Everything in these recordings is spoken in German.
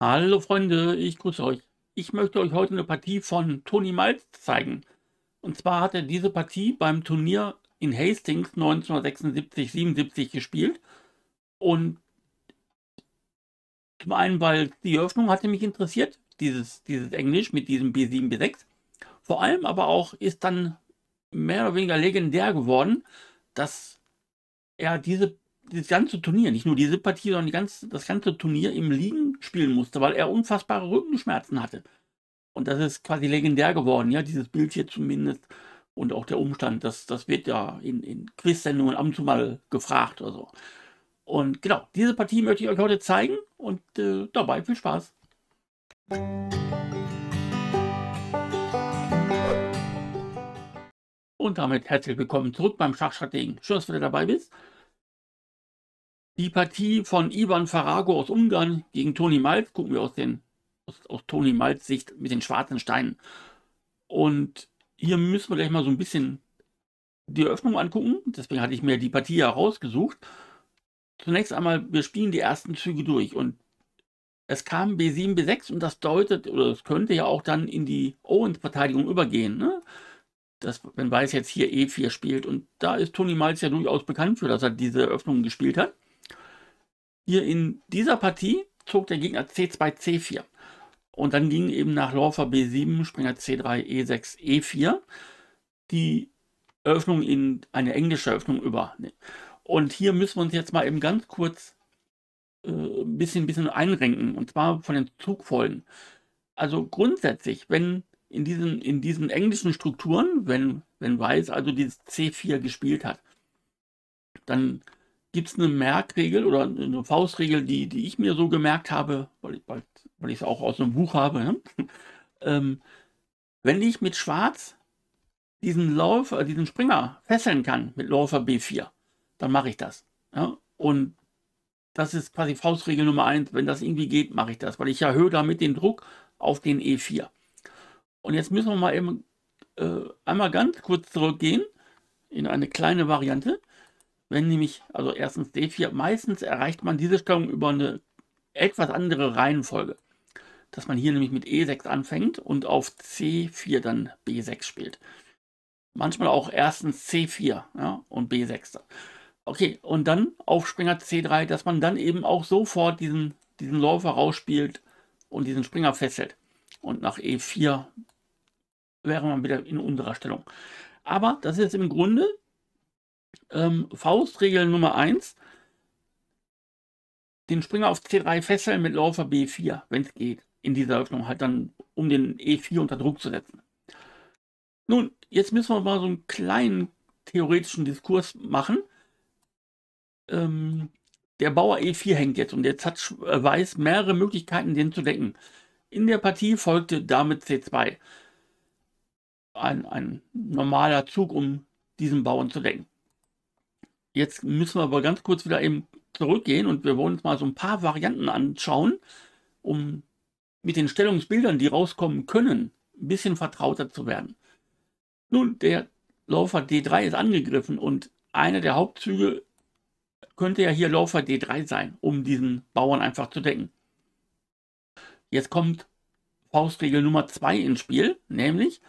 Hallo Freunde, ich grüße euch. Ich möchte euch heute eine Partie von Tony Malz zeigen. Und zwar hat er diese Partie beim Turnier in Hastings 1976-77 gespielt. Und zum einen, weil die Eröffnung hatte mich interessiert, dieses, dieses Englisch mit diesem B7, B6. Vor allem aber auch ist dann mehr oder weniger legendär geworden, dass er diese, dieses ganze Turnier, nicht nur diese Partie, sondern die ganze, das ganze Turnier im Liegen spielen musste, weil er unfassbare Rückenschmerzen hatte. Und das ist quasi legendär geworden, ja, dieses Bild hier zumindest. Und auch der Umstand, das, das wird ja in, in Quiz-Sendungen ab und zu mal gefragt oder so. Und genau, diese Partie möchte ich euch heute zeigen und äh, dabei viel Spaß. Und damit herzlich willkommen zurück beim Schachstrategen. Schön, dass du wieder dabei bist. Die Partie von Ivan Farago aus Ungarn gegen Toni Malz gucken wir aus, den, aus, aus Toni Malz Sicht mit den schwarzen Steinen. Und hier müssen wir gleich mal so ein bisschen die Eröffnung angucken. Deswegen hatte ich mir die Partie herausgesucht. Zunächst einmal, wir spielen die ersten Züge durch und es kam B7, B6 und das deutet, oder das könnte ja auch dann in die Owens-Verteidigung übergehen. Ne? Das, wenn Weiß jetzt hier E4 spielt und da ist Toni Malz ja durchaus bekannt für, dass er diese Öffnungen gespielt hat. Hier in dieser Partie zog der Gegner C2, C4. Und dann ging eben nach Läufer B7, Springer C3, E6, E4 die Öffnung in eine englische Öffnung über. Und hier müssen wir uns jetzt mal eben ganz kurz äh, ein äh, bisschen, bisschen einrenken. Und zwar von den Zugfolgen. Also grundsätzlich, wenn in diesen, in diesen englischen Strukturen, wenn, wenn Weiß also dieses C4 gespielt hat, dann gibt es eine Merkregel oder eine Faustregel, die, die ich mir so gemerkt habe, weil ich weil es auch aus einem Buch habe. Ne? ähm, wenn ich mit Schwarz diesen Läufer, diesen Springer fesseln kann mit Läufer B4, dann mache ich das. Ja? Und das ist quasi Faustregel Nummer eins. Wenn das irgendwie geht, mache ich das, weil ich erhöhe damit den Druck auf den E4. Und jetzt müssen wir mal eben äh, einmal ganz kurz zurückgehen in eine kleine Variante. Wenn nämlich, also erstens D4, meistens erreicht man diese Stellung über eine etwas andere Reihenfolge. Dass man hier nämlich mit E6 anfängt und auf C4 dann B6 spielt. Manchmal auch erstens C4 ja, und B6. Okay, und dann auf Springer C3, dass man dann eben auch sofort diesen, diesen Läufer rausspielt und diesen Springer fesselt. Und nach E4 wäre man wieder in unserer Stellung. Aber das ist im Grunde ähm, Faustregel Nummer 1. Den Springer auf C3 fesseln mit Läufer B4, wenn es geht. In dieser Öffnung halt dann, um den E4 unter Druck zu setzen. Nun, jetzt müssen wir mal so einen kleinen theoretischen Diskurs machen. Ähm, der Bauer E4 hängt jetzt und jetzt hat äh, Weiß mehrere Möglichkeiten, den zu decken. In der Partie folgte damit C2. Ein, ein normaler Zug, um diesen Bauern zu decken. Jetzt müssen wir aber ganz kurz wieder eben zurückgehen und wir wollen uns mal so ein paar Varianten anschauen, um mit den Stellungsbildern, die rauskommen können, ein bisschen vertrauter zu werden. Nun, der Läufer D3 ist angegriffen und einer der Hauptzüge könnte ja hier Läufer D3 sein, um diesen Bauern einfach zu decken. Jetzt kommt Faustregel Nummer 2 ins Spiel, nämlich,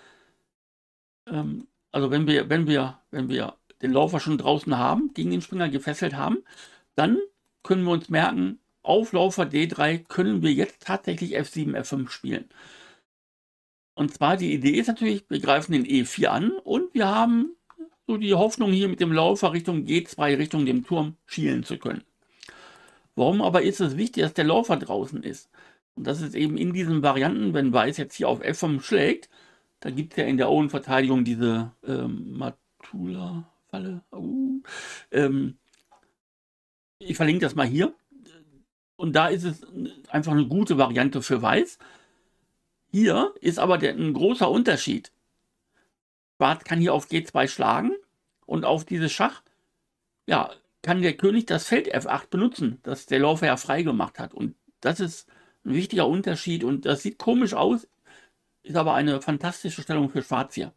ähm, also wenn wir, wenn wir, wenn wir den Laufer schon draußen haben, gegen den Springer gefesselt haben, dann können wir uns merken, auf Laufer D3 können wir jetzt tatsächlich F7, F5 spielen. Und zwar die Idee ist natürlich, wir greifen den E4 an und wir haben so die Hoffnung hier mit dem Laufer Richtung G2, Richtung dem Turm schielen zu können. Warum aber ist es wichtig, dass der Laufer draußen ist? Und das ist eben in diesen Varianten, wenn Weiß jetzt hier auf F5 schlägt, da gibt es ja in der Ohrenverteidigung diese ähm, Matula, Falle. Uh. Ähm, ich verlinke das mal hier. Und da ist es einfach eine gute Variante für Weiß. Hier ist aber der, ein großer Unterschied. Schwarz kann hier auf G2 schlagen und auf dieses Schach, ja, kann der König das Feld F8 benutzen, das der Läufer ja freigemacht hat. Und das ist ein wichtiger Unterschied und das sieht komisch aus, ist aber eine fantastische Stellung für Schwarz hier.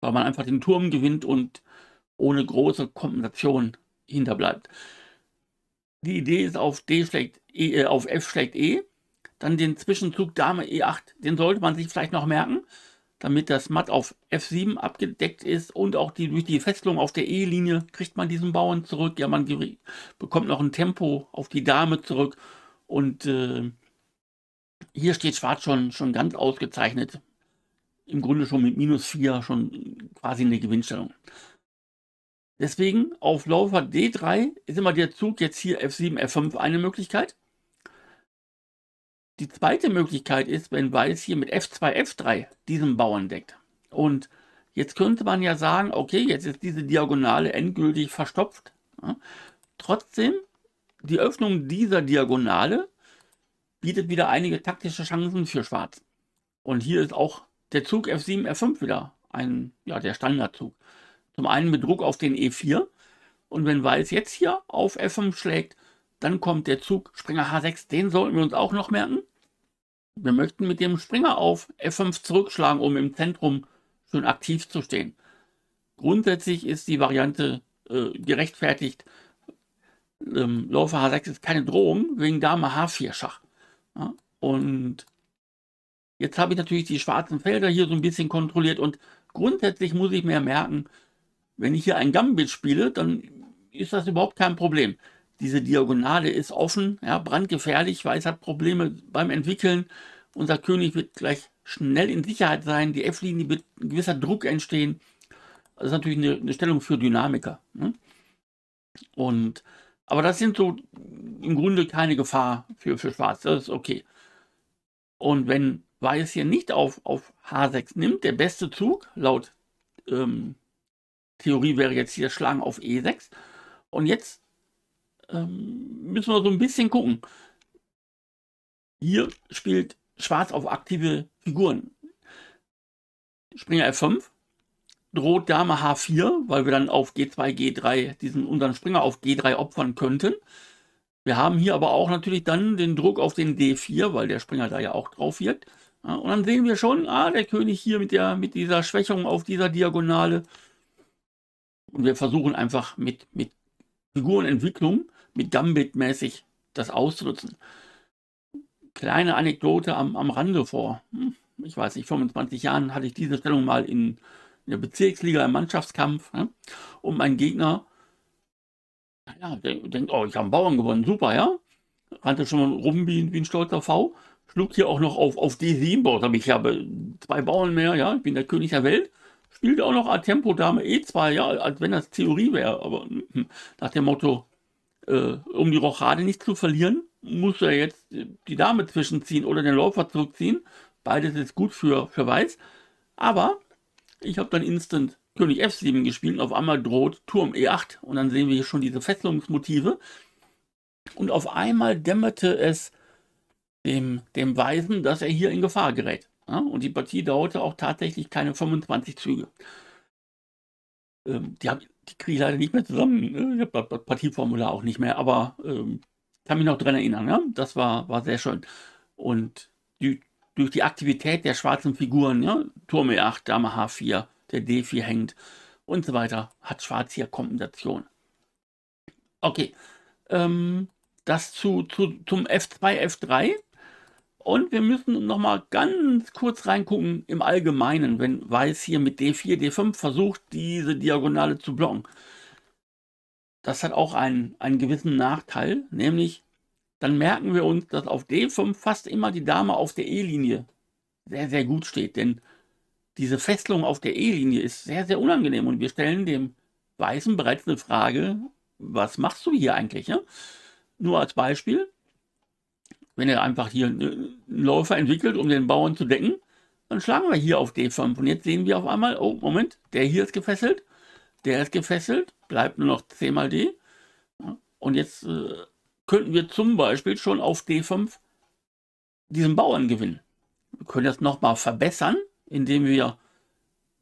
Weil man einfach den Turm gewinnt und ohne große Kompensation hinterbleibt. Die Idee ist auf, D schlägt e, äh, auf F schlägt E, dann den Zwischenzug Dame E8, den sollte man sich vielleicht noch merken, damit das Matt auf F7 abgedeckt ist und auch die, durch die Festlung auf der E-Linie kriegt man diesen Bauern zurück. Ja, man bekommt noch ein Tempo auf die Dame zurück und äh, hier steht Schwarz schon, schon ganz ausgezeichnet. Im Grunde schon mit minus 4 schon quasi eine Gewinnstellung. Deswegen auf Läufer D3 ist immer der Zug jetzt hier F7, F5 eine Möglichkeit. Die zweite Möglichkeit ist, wenn Weiß hier mit F2, F3 diesen Bauern deckt. Und jetzt könnte man ja sagen, okay, jetzt ist diese Diagonale endgültig verstopft. Ja. Trotzdem, die Öffnung dieser Diagonale bietet wieder einige taktische Chancen für Schwarz. Und hier ist auch der Zug F7, F5 wieder ein, ja, der Standardzug. Zum einen mit Druck auf den E4. Und wenn Weiß jetzt hier auf F5 schlägt, dann kommt der Zug Springer H6. Den sollten wir uns auch noch merken. Wir möchten mit dem Springer auf F5 zurückschlagen, um im Zentrum schön aktiv zu stehen. Grundsätzlich ist die Variante äh, gerechtfertigt. Ähm, Läufer H6 ist keine Drohung wegen Dame H4 Schach. Ja, und jetzt habe ich natürlich die schwarzen Felder hier so ein bisschen kontrolliert und grundsätzlich muss ich mir merken, wenn ich hier ein Gambit spiele, dann ist das überhaupt kein Problem. Diese Diagonale ist offen, ja, brandgefährlich. Weiß hat Probleme beim Entwickeln. Unser König wird gleich schnell in Sicherheit sein. Die F-Linie wird ein gewisser Druck entstehen. Das ist natürlich eine, eine Stellung für Dynamiker. Ne? Und, aber das sind so im Grunde keine Gefahr für, für Schwarz. Das ist okay. Und wenn Weiß hier nicht auf, auf H6 nimmt, der beste Zug laut ähm, Theorie wäre jetzt hier Schlagen auf E6. Und jetzt ähm, müssen wir so ein bisschen gucken. Hier spielt Schwarz auf aktive Figuren. Springer F5, droht Dame H4, weil wir dann auf G2, G3 diesen unseren Springer auf G3 opfern könnten. Wir haben hier aber auch natürlich dann den Druck auf den D4, weil der Springer da ja auch drauf wirkt. und dann sehen wir schon, ah, der König hier mit, der, mit dieser Schwächung auf dieser Diagonale und wir versuchen einfach mit, mit Figurenentwicklung, mit Gambit-mäßig das auszunutzen. Kleine Anekdote am, am Rande vor, hm, ich weiß nicht, 25 Jahren hatte ich diese Stellung mal in, in der Bezirksliga im Mannschaftskampf. Ne? Und mein Gegner, ja, denkt, oh, ich habe einen Bauern gewonnen, super, ja. Rannte schon mal rum wie, wie ein stolzer V. Schlug hier auch noch auf, auf D7, boah, habe ich habe zwei Bauern mehr, ja, ich bin der König der Welt. Spielt auch noch Atempo Dame E2, ja, als wenn das Theorie wäre, aber hm, nach dem Motto, äh, um die Rochade nicht zu verlieren, muss er jetzt die Dame zwischenziehen oder den Läufer zurückziehen. Beides ist gut für, für Weiß. Aber ich habe dann instant König F7 gespielt und auf einmal droht Turm E8. Und dann sehen wir hier schon diese Fesselungsmotive. Und auf einmal dämmerte es dem, dem Weißen, dass er hier in Gefahr gerät. Ja, und die Partie dauerte auch tatsächlich keine 25 Züge. Ähm, die, die kriege ich leider nicht mehr zusammen. Ne? Ich habe das Partieformular auch nicht mehr, aber ähm, kann mich noch dran erinnern. Ja? Das war, war sehr schön. Und die, durch die Aktivität der schwarzen Figuren, ja? Turm E8, Dame H4, der D4 hängt und so weiter, hat Schwarz hier Kompensation. Okay, ähm, das zu, zu, zum F2, F3. Und wir müssen nochmal ganz kurz reingucken im Allgemeinen, wenn Weiß hier mit D4, D5 versucht, diese Diagonale zu blocken. Das hat auch einen, einen gewissen Nachteil, nämlich dann merken wir uns, dass auf D5 fast immer die Dame auf der E-Linie sehr, sehr gut steht. Denn diese Fesselung auf der E-Linie ist sehr, sehr unangenehm. Und wir stellen dem Weißen bereits eine Frage, was machst du hier eigentlich? Ne? Nur als Beispiel, wenn er einfach hier äh, einen Läufer entwickelt, um den Bauern zu decken, dann schlagen wir hier auf D5. Und jetzt sehen wir auf einmal, oh, Moment, der hier ist gefesselt, der ist gefesselt, bleibt nur noch C mal D. Und jetzt äh, könnten wir zum Beispiel schon auf D5 diesen Bauern gewinnen. Wir können das nochmal verbessern, indem wir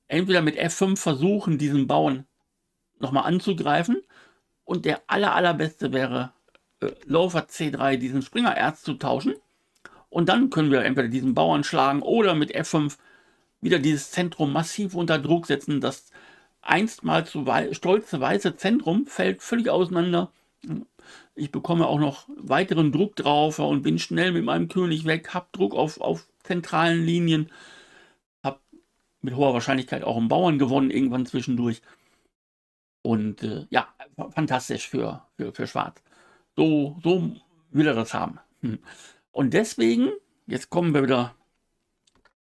entweder mit F5 versuchen, diesen Bauern nochmal anzugreifen. Und der aller, allerbeste wäre Läufer C3 diesen Springer Erz zu tauschen. Und dann können wir entweder diesen Bauern schlagen oder mit F5 wieder dieses Zentrum massiv unter Druck setzen. Das einstmals so wei stolze weiße Zentrum fällt völlig auseinander. Ich bekomme auch noch weiteren Druck drauf und bin schnell mit meinem König weg, habe Druck auf, auf zentralen Linien, habe mit hoher Wahrscheinlichkeit auch einen Bauern gewonnen irgendwann zwischendurch. Und äh, ja, fantastisch für, für, für Schwarz. So, so will er das haben. Hm. Und deswegen, jetzt kommen wir wieder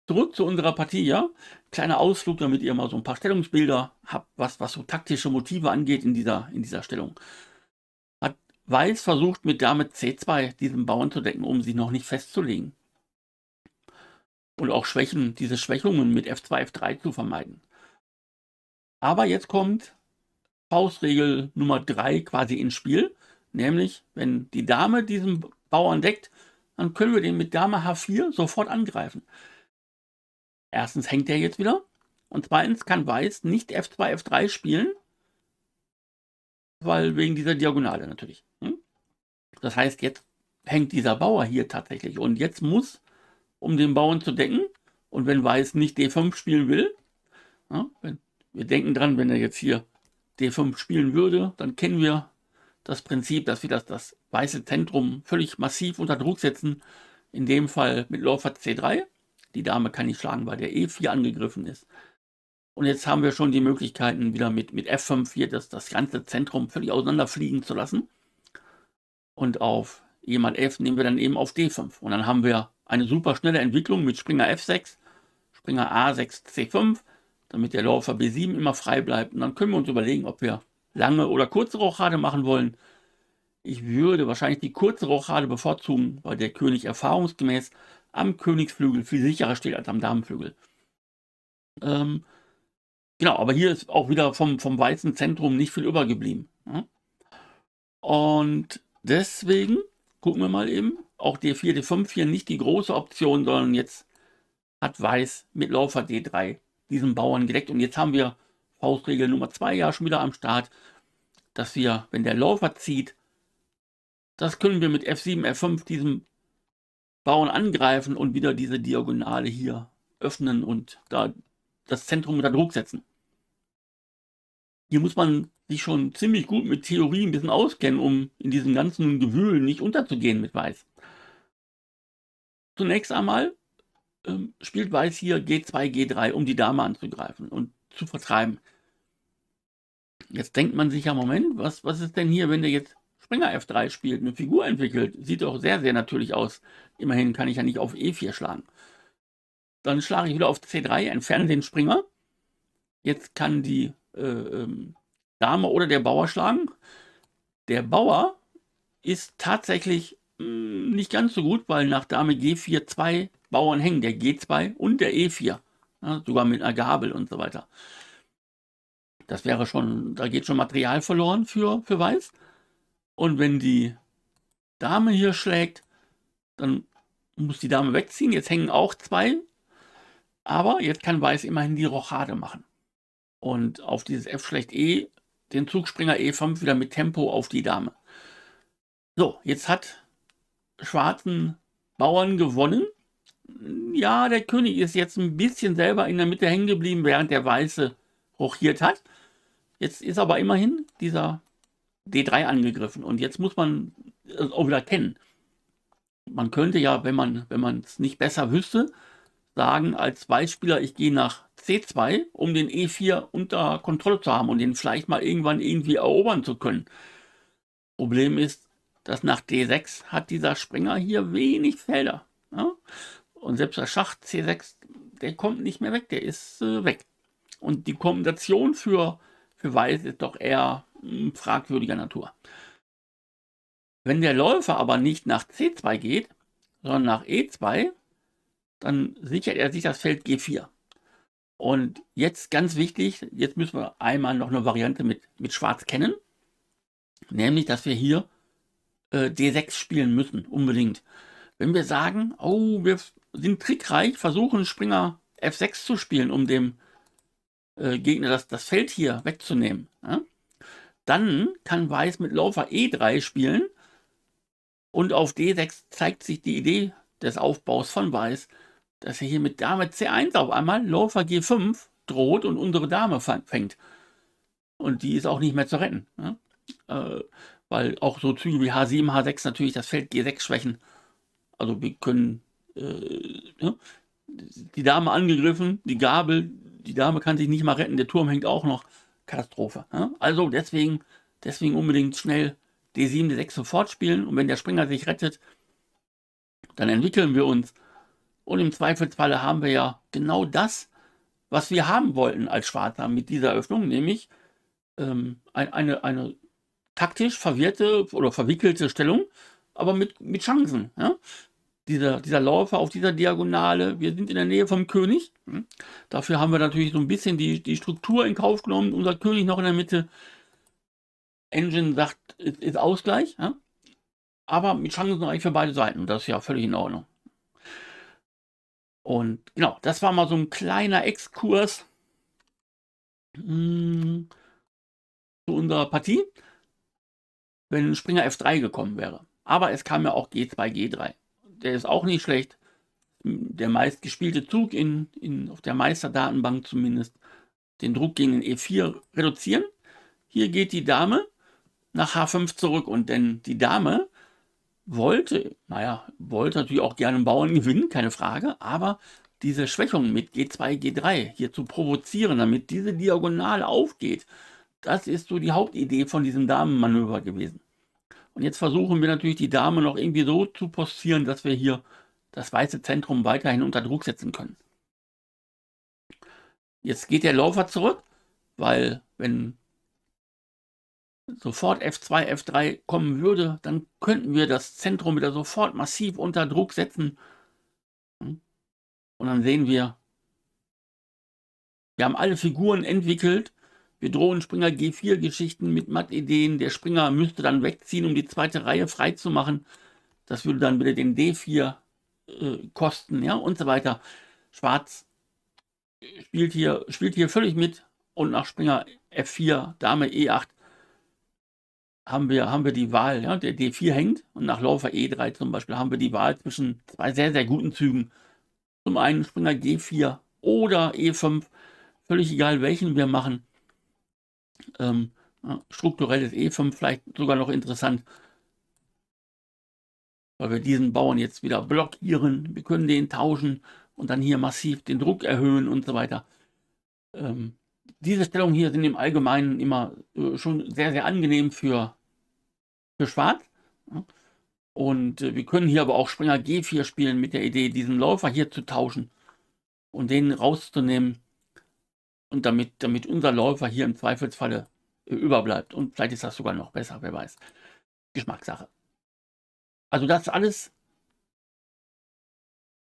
zurück zu unserer Partie, ja. Kleiner Ausflug, damit ihr mal so ein paar Stellungsbilder habt, was, was so taktische Motive angeht in dieser, in dieser Stellung. Hat Weiß versucht, mit Dame C2 diesen Bauern zu decken, um sie noch nicht festzulegen. Und auch Schwächen, diese Schwächungen mit F2, F3 zu vermeiden. Aber jetzt kommt Faustregel Nummer 3 quasi ins Spiel. Nämlich, wenn die Dame diesen Bauern deckt, dann können wir den mit Dame H4 sofort angreifen. Erstens hängt er jetzt wieder. Und zweitens kann Weiß nicht F2, F3 spielen. Weil wegen dieser Diagonale natürlich. Hm? Das heißt, jetzt hängt dieser Bauer hier tatsächlich. Und jetzt muss, um den Bauern zu decken, und wenn Weiß nicht D5 spielen will, wenn, wir denken dran, wenn er jetzt hier D5 spielen würde, dann kennen wir das Prinzip, dass wir das, das weiße Zentrum völlig massiv unter Druck setzen. In dem Fall mit Läufer C3. Die Dame kann nicht schlagen, weil der E4 angegriffen ist. Und jetzt haben wir schon die Möglichkeiten, wieder mit, mit F5 hier das, das ganze Zentrum völlig auseinanderfliegen zu lassen. Und auf jemand F nehmen wir dann eben auf D5. Und dann haben wir eine super schnelle Entwicklung mit Springer F6, Springer A6, C5, damit der Läufer B7 immer frei bleibt. Und dann können wir uns überlegen, ob wir lange oder kurze Rochade machen wollen. Ich würde wahrscheinlich die kurze Rochade bevorzugen, weil der König erfahrungsgemäß am Königsflügel viel sicherer steht als am Damenflügel. Ähm, genau, aber hier ist auch wieder vom, vom weißen Zentrum nicht viel übergeblieben. Ne? Und deswegen gucken wir mal eben. Auch D4, D5 hier nicht die große Option, sondern jetzt hat Weiß mit Läufer D3 diesen Bauern gedeckt. Und jetzt haben wir Faustregel Nummer 2 ja schon wieder am Start, dass wir, wenn der Läufer zieht, das können wir mit F7, F5 diesem Bauern angreifen und wieder diese Diagonale hier öffnen und da das Zentrum unter Druck setzen. Hier muss man sich schon ziemlich gut mit Theorie ein bisschen auskennen, um in diesem ganzen Gewühl nicht unterzugehen mit Weiß. Zunächst einmal ähm, spielt Weiß hier G2, G3, um die Dame anzugreifen. Und zu vertreiben. Jetzt denkt man sich ja, Moment, was, was ist denn hier, wenn der jetzt Springer F3 spielt, eine Figur entwickelt? Sieht doch sehr, sehr natürlich aus. Immerhin kann ich ja nicht auf E4 schlagen. Dann schlage ich wieder auf C3, entferne den Springer. Jetzt kann die äh, ähm, Dame oder der Bauer schlagen. Der Bauer ist tatsächlich mh, hm, nicht ganz so gut, weil nach Dame G4 zwei Bauern hängen, der G2 und der E4 ja, ne, sogar mit einer Gabel und so weiter. Das wäre schon, da geht schon Material verloren für, für Weiß. Und wenn die Dame hier schlägt, dann muss die Dame wegziehen. Jetzt hängen auch zwei. Aber jetzt kann Weiß immerhin die Rochade machen. Und auf dieses F schlecht E, den Zugspringer E5 wieder mit Tempo auf die Dame. So, jetzt hat schwarzen Bauern gewonnen ja, der König ist jetzt ein bisschen selber in der Mitte hängen geblieben, während der Weiße rochiert hat. Jetzt ist aber immerhin dieser D3 angegriffen und jetzt muss man es auch wieder kennen. Man könnte ja, wenn man wenn man es nicht besser wüsste, sagen als Weißspieler, ich gehe nach C2, um den E4 unter Kontrolle zu haben und den vielleicht mal irgendwann irgendwie erobern zu können. Problem ist, dass nach D6 hat dieser Springer hier wenig Felder. Ja? Ne? Und selbst der Schacht C6, der kommt nicht mehr weg, der ist äh, weg. Und die Kombination für, für Weiß ist doch eher mh, hm, fragwürdiger Natur. Wenn der Läufer aber nicht nach C2 geht, sondern nach E2, dann sichert er sich das Feld G4. Und jetzt ganz wichtig, jetzt müssen wir einmal noch eine Variante mit, mit Schwarz kennen, nämlich dass wir hier äh, D6 spielen müssen, unbedingt. Wenn wir sagen, oh, wir sind trickreich, versuchen Springer F6 zu spielen, um dem äh, Gegner das, das Feld hier wegzunehmen. Ja? Dann kann Weiß mit Läufer E3 spielen und auf D6 zeigt sich die Idee des Aufbaus von Weiß, dass er hier mit Dame C1 auf einmal Läufer G5 droht und unsere Dame fängt. Und die ist auch nicht mehr zu retten. Ja? Äh, weil auch so Züge wie H7, H6 natürlich das Feld G6 schwächen. Also wir können äh, die Dame angegriffen, die Gabel, die Dame kann sich nicht mal retten, der Turm hängt auch noch. Katastrophe. Ja? Also deswegen, deswegen unbedingt schnell D7, D6 sofort spielen und wenn der Springer sich rettet, dann entwickeln wir uns. Und im Zweifelsfalle haben wir ja genau das, was wir haben wollten als Schwarzer mit dieser Öffnung, nämlich ähm, ein, eine, eine taktisch verwirrte oder verwickelte Stellung, aber mit, mit Chancen. Ja? dieser, dieser Läufer auf dieser Diagonale. Wir sind in der Nähe vom König. Hm? Dafür haben wir natürlich so ein bisschen die, die Struktur in Kauf genommen. Unser König noch in der Mitte. Engine sagt, ist, ist Ausgleich. Ja? Aber mit Chancen eigentlich für beide Seiten. Das ist ja völlig in Ordnung. Und genau, das war mal so ein kleiner Exkurs mh, hm, zu unserer Partie, wenn Springer F3 gekommen wäre. Aber es kam ja auch G2, G3 der ist auch nicht schlecht. Der meistgespielte Zug in, in, auf der Meisterdatenbank zumindest. Den Druck gegen den E4 reduzieren. Hier geht die Dame nach H5 zurück und denn die Dame wollte, naja, wollte natürlich auch gerne einen Bauern gewinnen, keine Frage, aber diese Schwächung mit G2, G3 hier zu provozieren, damit diese Diagonale aufgeht, das ist so die Hauptidee von diesem Damenmanöver gewesen. Und jetzt versuchen wir natürlich die Dame noch irgendwie so zu postieren, dass wir hier das weiße Zentrum weiterhin unter Druck setzen können. Jetzt geht der Läufer zurück, weil wenn sofort F2, F3 kommen würde, dann könnten wir das Zentrum wieder sofort massiv unter Druck setzen. Und dann sehen wir, wir haben alle Figuren entwickelt, wir drohen Springer G4-Geschichten mit Matt-Ideen. Der Springer müsste dann wegziehen, um die zweite Reihe freizumachen. Das würde dann wieder den D4 äh, kosten, ja, und so weiter. Schwarz spielt hier, spielt hier völlig mit. Und nach Springer F4, Dame E8 haben wir, haben wir die Wahl. Ja? Der D4 hängt und nach Läufer E3 zum Beispiel haben wir die Wahl zwischen zwei sehr, sehr guten Zügen. Zum einen Springer G4 oder E5, völlig egal welchen wir machen. Ähm, strukturell ist E5 eh vielleicht sogar noch interessant, weil wir diesen Bauern jetzt wieder blockieren. Wir können den tauschen und dann hier massiv den Druck erhöhen und so weiter. Ähm, diese Stellungen hier sind im Allgemeinen immer äh, schon sehr, sehr angenehm für, für Schwarz. Und äh, wir können hier aber auch Springer G4 spielen mit der Idee, diesen Läufer hier zu tauschen und den rauszunehmen und damit, damit unser Läufer hier im Zweifelsfalle äh, überbleibt. Und vielleicht ist das sogar noch besser, wer weiß. Geschmackssache. Also das alles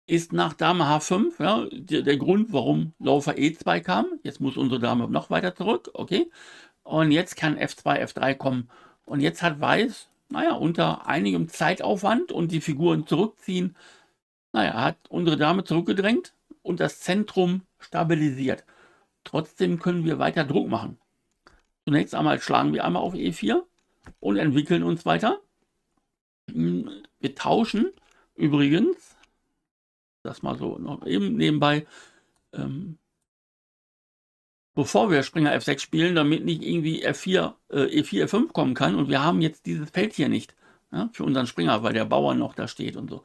ist nach Dame H5 ja, der, der, Grund, warum Läufer E2 kam. Jetzt muss unsere Dame noch weiter zurück, okay. Und jetzt kann F2, F3 kommen. Und jetzt hat Weiß, naja, unter einigem Zeitaufwand und die Figuren zurückziehen, naja, hat unsere Dame zurückgedrängt und das Zentrum stabilisiert. Trotzdem können wir weiter Druck machen. Zunächst einmal schlagen wir einmal auf E4 und entwickeln uns weiter. Wir tauschen übrigens, das mal so noch eben nebenbei, ähm, bevor wir Springer F6 spielen, damit nicht irgendwie F4, äh, E4, F5 kommen kann. Und wir haben jetzt dieses Feld hier nicht ja, für unseren Springer, weil der Bauer noch da steht und so.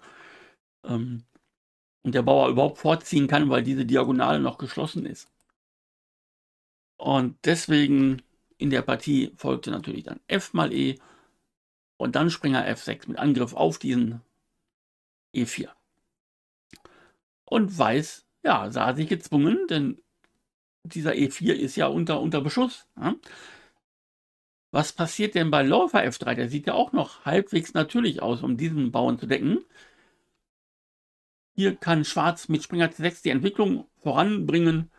Ähm, und der Bauer überhaupt vorziehen kann, weil diese Diagonale noch geschlossen ist. Und deswegen in der Partie folgte natürlich dann F mal E und dann Springer F6 mit Angriff auf diesen E4. Und Weiß, ja, sah sich gezwungen, denn dieser E4 ist ja unter, unter Beschuss. Ja? Was passiert denn bei Läufer F3? Der sieht ja auch noch halbwegs natürlich aus, um diesen Bauern zu decken. Hier kann Schwarz mit Springer C6 die Entwicklung voranbringen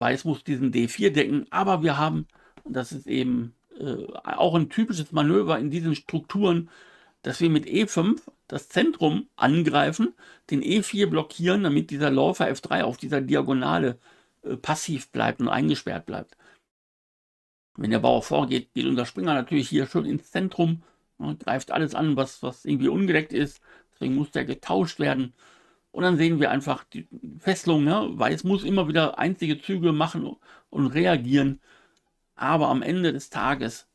Weiß muss diesen D4 decken, aber wir haben, das ist eben äh, auch ein typisches Manöver in diesen Strukturen, dass wir mit E5 das Zentrum angreifen, den E4 blockieren, damit dieser Läufer F3 auf dieser Diagonale äh, passiv bleibt und eingesperrt bleibt. Wenn der Bauer vorgeht, geht unser Springer natürlich hier schön ins Zentrum, und ne, greift alles an, was, was irgendwie ungedeckt ist. Deswegen muss der getauscht werden. Und dann sehen wir einfach die Fesselung, ne? Weiß muss immer wieder einzige Züge machen und reagieren. Aber am Ende des Tages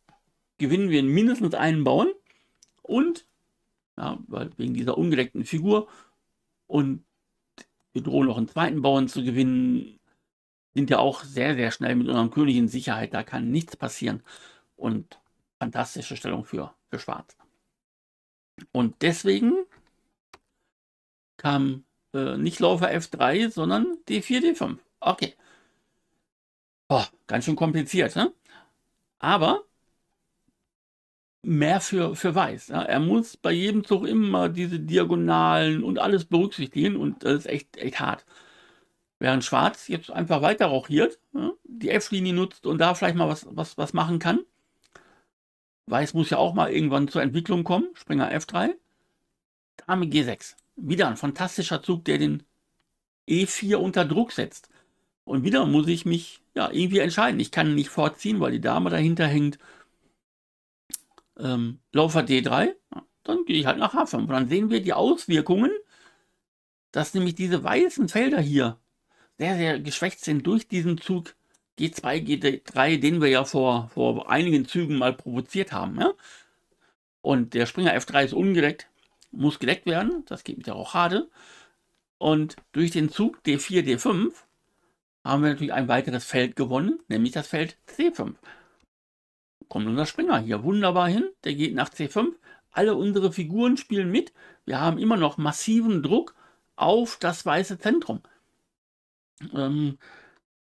gewinnen wir mindestens einen Bauern und ja, wegen dieser ungedeckten Figur und wir drohen noch einen zweiten Bauern zu gewinnen, sind ja auch sehr, sehr schnell mit unserem König in Sicherheit. Da kann nichts passieren. Und fantastische Stellung für, für Schwarz. Und deswegen kam äh, nicht Läufer F3, sondern D4, D5. Okay. Boah, ganz schön kompliziert, ne? Aber mehr für, für Weiß. Ja? Er muss bei jedem Zug immer diese Diagonalen und alles berücksichtigen und das ist echt, echt hart. Während Schwarz jetzt einfach weiter rochiert, ja? die F-Linie nutzt und da vielleicht mal was, was, was machen kann. Weiß muss ja auch mal irgendwann zur Entwicklung kommen, Springer F3, Dame G6 wieder ein fantastischer Zug, der den E4 unter Druck setzt. Und wieder muss ich mich ja irgendwie entscheiden. Ich kann nicht vorziehen, weil die Dame dahinter hängt. Ähm, Läufer D3, dann gehe ich halt nach H5. Und dann sehen wir die Auswirkungen, dass nämlich diese weißen Felder hier sehr, sehr geschwächt sind durch diesen Zug G2, G3, den wir ja vor, vor einigen Zügen mal provoziert haben. Ja? Und der Springer F3 ist ungedeckt muss gedeckt werden. Das geht mit der Rochade. Und durch den Zug D4, D5 haben wir natürlich ein weiteres Feld gewonnen, nämlich das Feld C5. Kommt unser Springer hier wunderbar hin. Der geht nach C5. Alle unsere Figuren spielen mit. Wir haben immer noch massiven Druck auf das weiße Zentrum. Ähm,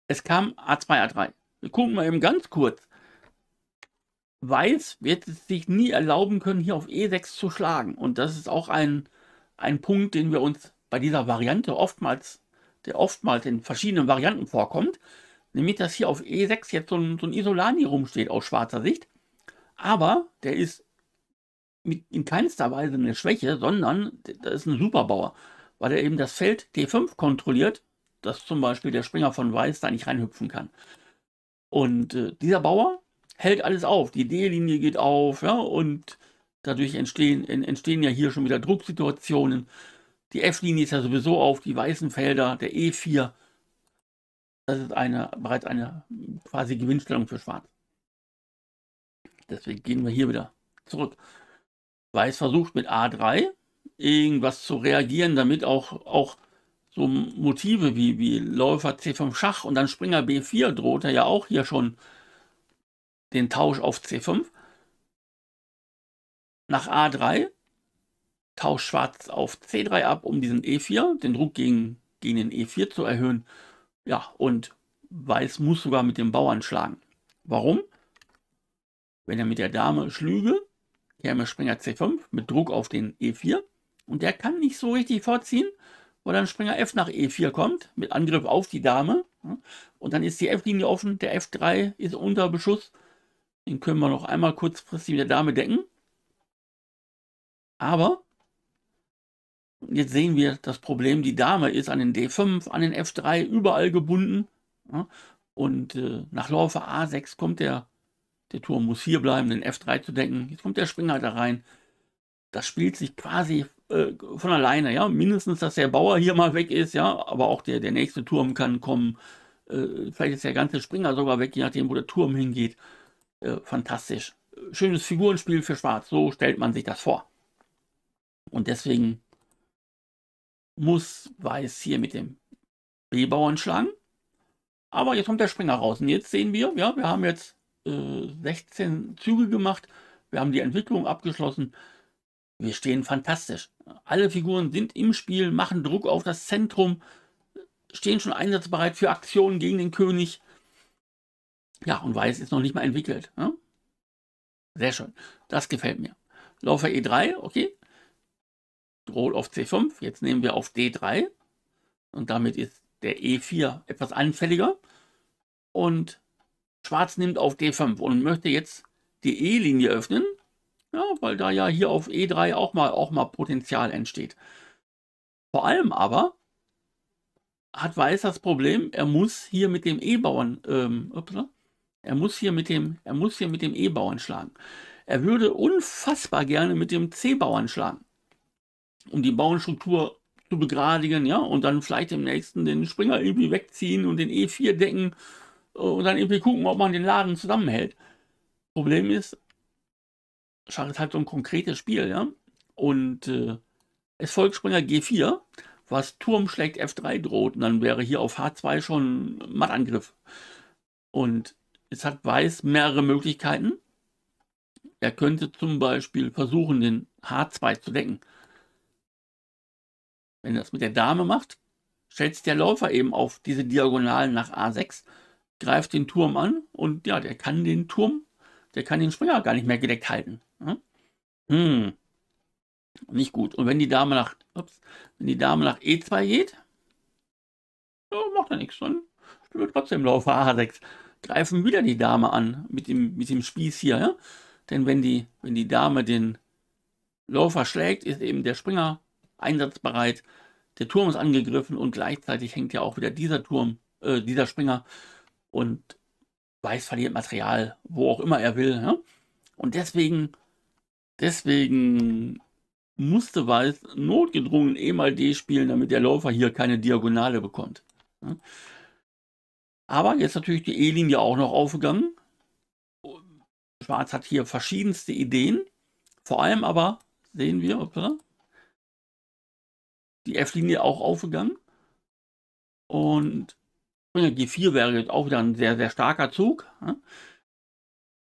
es kam A2, A3. Wir gucken mal eben ganz kurz, weiß, wird es sich nie erlauben können, hier auf E6 zu schlagen. Und das ist auch ein, ein Punkt, den wir uns bei dieser Variante oftmals, der oftmals in verschiedenen Varianten vorkommt, nämlich dass hier auf E6 jetzt so ein, so ein Isolani rumsteht aus schwarzer Sicht. Aber der ist mit, in keinster Weise eine Schwäche, sondern das ist ein Superbauer, weil er eben das Feld D5 kontrolliert, dass zum Beispiel der Springer von Weiß da nicht reinhüpfen kann. Und äh, dieser Bauer hält alles auf. Die D-Linie geht auf, ja, und dadurch entstehen, entstehen ja hier schon wieder Drucksituationen. Die F-Linie ist ja sowieso auf, die weißen Felder, der E4. Das ist eine, bereits eine quasi Gewinnstellung für Schwarz. Deswegen gehen wir hier wieder zurück. Weiß versucht mit A3 irgendwas zu reagieren, damit auch, auch so Motive wie, wie Läufer C 5 Schach und dann Springer B4 droht er ja auch hier schon den Tausch auf C5, nach A3, Tausch Schwarz auf C3 ab, um diesen E4, den Druck gegen, gegen den E4 zu erhöhen. Ja, und Weiß muss sogar mit dem Bauern schlagen. Warum? Wenn er mit der Dame schlüge, käme Springer C5 mit Druck auf den E4 und der kann nicht so richtig vorziehen, weil dann Springer F nach E4 kommt mit Angriff auf die Dame und dann ist die F-Linie offen, der F3 ist unter Beschuss den können wir noch einmal kurzfristig mit der Dame decken. Aber jetzt sehen wir das Problem, die Dame ist an den D5, an den F3 überall gebunden. Ja, und äh, nach Laufe A6 kommt der, der Turm muss hier bleiben, den F3 zu decken. Jetzt kommt der Springer da rein. Das spielt sich quasi äh, von alleine, ja. Mindestens, dass der Bauer hier mal weg ist, ja, aber auch der, der nächste Turm kann kommen. Äh, vielleicht ist der ganze Springer sogar weg, je nachdem, wo der Turm hingeht. Äh, fantastisch. Schönes Figurenspiel für Schwarz, so stellt man sich das vor. Und deswegen muss Weiß hier mit dem B-Bauern schlagen. Aber jetzt kommt der Springer raus. Und jetzt sehen wir, ja, wir haben jetzt äh, 16 Züge gemacht. Wir haben die Entwicklung abgeschlossen. Wir stehen fantastisch. Alle Figuren sind im Spiel, machen Druck auf das Zentrum, stehen schon einsatzbereit für Aktionen gegen den König. Ja, und weiß ist noch nicht mal entwickelt. Ne? Sehr schön. Das gefällt mir. Läufer E3, okay. Roll auf C5. Jetzt nehmen wir auf D3. Und damit ist der E4 etwas anfälliger. Und Schwarz nimmt auf D5 und möchte jetzt die E-Linie öffnen. Ja, weil da ja hier auf E3 auch mal, auch mal Potenzial entsteht. Vor allem aber hat Weiß das Problem, er muss hier mit dem E-Bauern, ähm, ne? Er muss hier mit dem, er muss hier mit dem E-Bauern schlagen. Er würde unfassbar gerne mit dem C-Bauern schlagen, um die Bauernstruktur zu begradigen, ja, und dann vielleicht im nächsten den Springer irgendwie wegziehen und den E4 decken äh, und dann irgendwie gucken, ob man den Laden zusammenhält. Problem ist, Schach ist halt so ein konkretes Spiel, ja. Und äh, es folgt Springer G4, was Turm schlägt F3 droht, und dann wäre hier auf H2 schon Mattangriff. Und Jetzt hat Weiß mehrere Möglichkeiten. Er könnte zum Beispiel versuchen, den H2 zu decken. Wenn er das mit der Dame macht, schätzt der Läufer eben auf diese Diagonalen nach A6, greift den Turm an und ja, der kann den Turm, der kann den Springer gar nicht mehr gedeckt halten. Hm. Nicht gut. Und wenn die Dame nach, ups, wenn die Dame nach E2 geht, ja, macht er nichts. Dann spielt trotzdem Läufer A6 greifen wieder die Dame an mit dem, mit dem Spieß hier. Ja? Denn wenn die, wenn die Dame den Läufer schlägt, ist eben der Springer einsatzbereit. Der Turm ist angegriffen und gleichzeitig hängt ja auch wieder dieser Turm, äh, dieser Springer und Weiß verliert Material, wo auch immer er will. Ja? Und deswegen, deswegen musste Weiß notgedrungen E mal D spielen, damit der Läufer hier keine Diagonale bekommt. Ja? Aber jetzt natürlich die E-Linie auch noch aufgegangen. Schwarz hat hier verschiedenste Ideen. Vor allem aber sehen wir, oder? die F-Linie auch aufgegangen. Und G4 wäre jetzt auch wieder ein sehr, sehr starker Zug.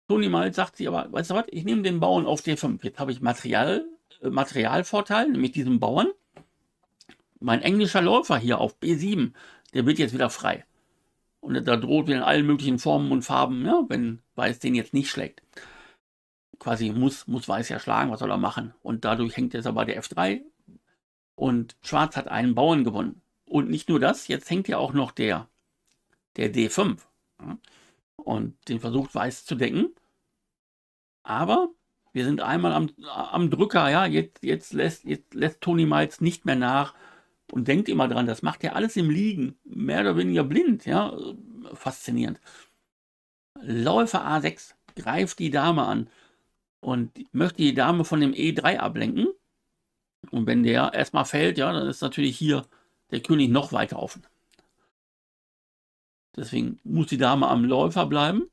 Toni Mal sagt sie aber, weißt du was, ich nehme den Bauern auf D5. Jetzt habe ich Material, äh, Materialvorteil, nämlich diesen Bauern. Mein englischer Läufer hier auf B7, der wird jetzt wieder frei. Und da droht wieder in allen möglichen Formen und Farben, ja, wenn Weiß den jetzt nicht schlägt. Quasi muss, muss Weiß ja schlagen, was soll er machen? Und dadurch hängt jetzt aber der F3 und Schwarz hat einen Bauern gewonnen. Und nicht nur das, jetzt hängt ja auch noch der, der D5. und den versucht Weiß zu decken. Aber wir sind einmal am, am Drücker, ja, jetzt, jetzt, lässt, jetzt lässt Toni Miles nicht mehr nach und denkt immer dran, das macht er alles im Liegen, mehr oder weniger blind, ja, faszinierend. Läufer A6 greift die Dame an und möchte die Dame von dem E3 ablenken. Und wenn der erstmal fällt, ja, dann ist natürlich hier der König noch weiter offen. Deswegen muss die Dame am Läufer bleiben.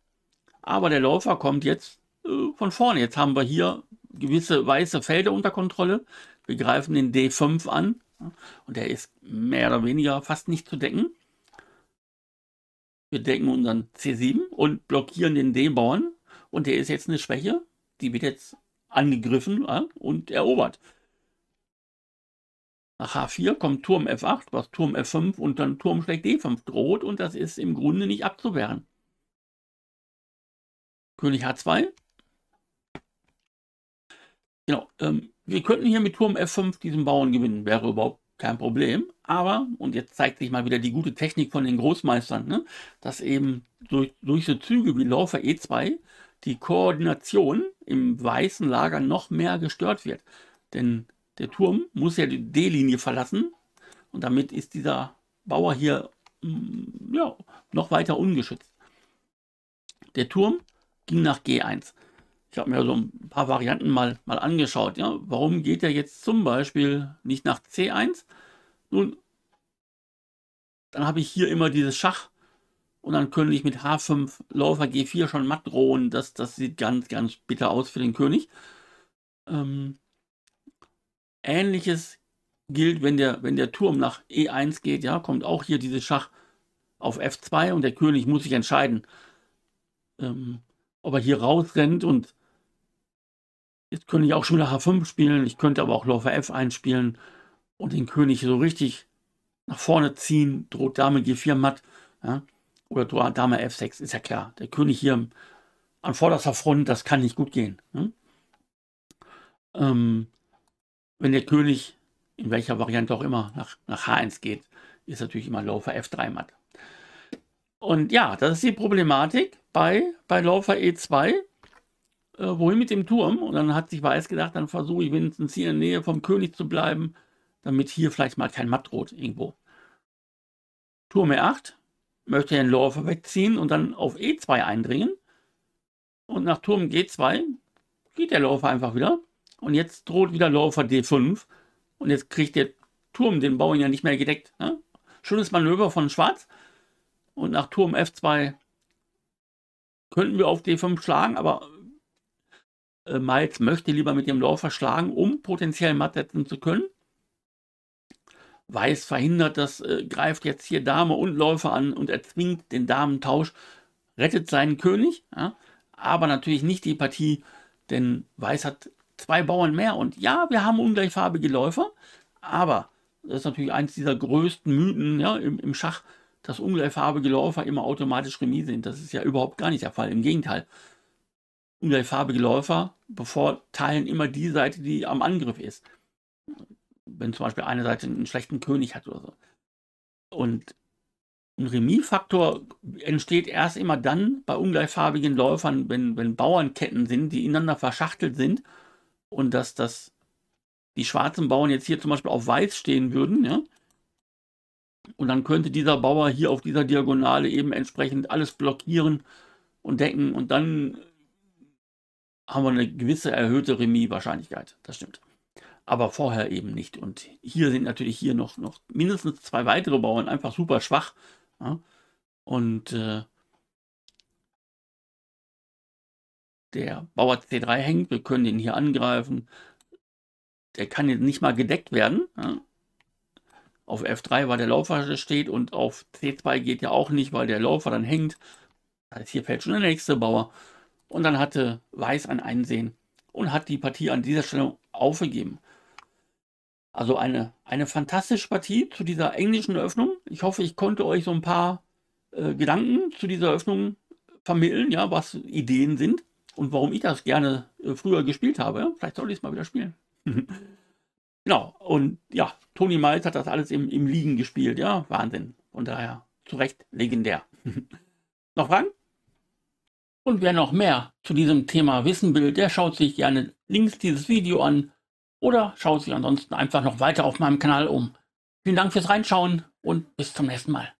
Aber der Läufer kommt jetzt äh, von vorne. Jetzt haben wir hier gewisse weiße Felder unter Kontrolle. Wir greifen den D5 an und der ist mehr oder weniger fast nicht zu decken. Wir decken unseren C7 und blockieren den D-Bauern. Und der ist jetzt eine Schwäche. Die wird jetzt angegriffen und erobert. Nach H4 kommt Turm F8, was Turm F5 und dann Turm schlägt D5 droht und das ist im Grunde nicht abzuwehren. König H2. Genau, ähm, wir könnten hier mit Turm F5 diesen Bauern gewinnen, wäre überhaupt kein Problem. Aber, und jetzt zeigt sich mal wieder die gute Technik von den Großmeistern, ne? dass eben durch, durch so Züge wie Läufer E2 die Koordination im weißen Lager noch mehr gestört wird. Denn der Turm muss ja die D-Linie verlassen und damit ist dieser Bauer hier mm, ja, noch weiter ungeschützt. Der Turm ging nach G1 ich habe mir so ein paar Varianten mal, mal angeschaut. Ja? Warum geht er jetzt zum Beispiel nicht nach C1? Nun, dann habe ich hier immer dieses Schach und dann könnte ich mit H5 Läufer G4 schon matt drohen. Das, das sieht ganz, ganz bitter aus für den König. Ähm, ähnliches gilt, wenn der, wenn der Turm nach E1 geht, ja, kommt auch hier dieses Schach auf F2 und der König muss sich entscheiden, ähm, ob er hier rausrennt und Jetzt könnte ich auch schon wieder H5 spielen. Ich könnte aber auch Läufer F 1 spielen und den König so richtig nach vorne ziehen. Droht Dame G4 matt. Ja? Oder Dame F6, ist ja klar. Der König hier an vorderster Front, das kann nicht gut gehen. Ne? Ähm, wenn der König, in welcher Variante auch immer, nach, nach H1 geht, ist natürlich immer Läufer F3 matt. Und ja, das ist die Problematik bei, bei Läufer E2 äh, wohin mit dem Turm? Und dann hat sich Weiß gedacht, dann versuche ich wenigstens hier in der Nähe vom König zu bleiben, damit hier vielleicht mal kein Matt droht irgendwo. Turm E8, möchte den Läufer wegziehen und dann auf E2 eindringen. Und nach Turm G2 geht der Läufer einfach wieder. Und jetzt droht wieder Läufer D5. Und jetzt kriegt der Turm den Bauern ja nicht mehr gedeckt. Ne? Schönes Manöver von Schwarz. Und nach Turm F2 könnten wir auf D5 schlagen, aber äh, Miles möchte lieber mit dem Läufer schlagen, um potenziell matt setzen zu können. Weiß verhindert das, äh, greift jetzt hier Dame und Läufer an und erzwingt den Damentausch, rettet seinen König, ja, aber natürlich nicht die Partie, denn Weiß hat zwei Bauern mehr und ja, wir haben ungleichfarbige Läufer, aber das ist natürlich eins dieser größten Mythen ja, im, im Schach, dass ungleichfarbige Läufer immer automatisch Remis sind. Das ist ja überhaupt gar nicht der Fall. Im Gegenteil, gleichfarbige Läufer bevorteilen immer die Seite, die am Angriff ist. Wenn zum Beispiel eine Seite einen schlechten König hat oder so. Und ein Remis-Faktor entsteht erst immer dann bei ungleichfarbigen Läufern, wenn, wenn Bauernketten sind, die ineinander verschachtelt sind und dass das die schwarzen Bauern jetzt hier zum Beispiel auf weiß stehen würden, ja, und dann könnte dieser Bauer hier auf dieser Diagonale eben entsprechend alles blockieren und decken und dann haben wir eine gewisse erhöhte Remis-Wahrscheinlichkeit. Das stimmt. Aber vorher eben nicht. Und hier sind natürlich hier noch, noch mindestens zwei weitere Bauern einfach super schwach. Ja? Und äh, der Bauer C3 hängt. Wir können den hier angreifen. Der kann jetzt nicht mal gedeckt werden. Ja? Auf F3, weil der Läufer steht. Und auf C2 geht ja auch nicht, weil der Läufer dann hängt. Das heißt, hier fällt schon der nächste Bauer. Und dann hatte Weiß ein Einsehen und hat die Partie an dieser Stelle aufgegeben. Also eine, eine fantastische Partie zu dieser englischen Eröffnung. Ich hoffe, ich konnte euch so ein paar äh, Gedanken zu dieser Eröffnung vermitteln, ja, was Ideen sind und warum ich das gerne äh, früher gespielt habe. Vielleicht sollte ich es mal wieder spielen. genau, und ja, Tony Miles hat das alles im, im Liegen gespielt, ja, Wahnsinn. Von daher zu Recht legendär. Noch Fragen? Und wer noch mehr zu diesem Thema wissen will, der schaut sich gerne links dieses Video an oder schaut sich ansonsten einfach noch weiter auf meinem Kanal um. Vielen Dank fürs Reinschauen und bis zum nächsten Mal.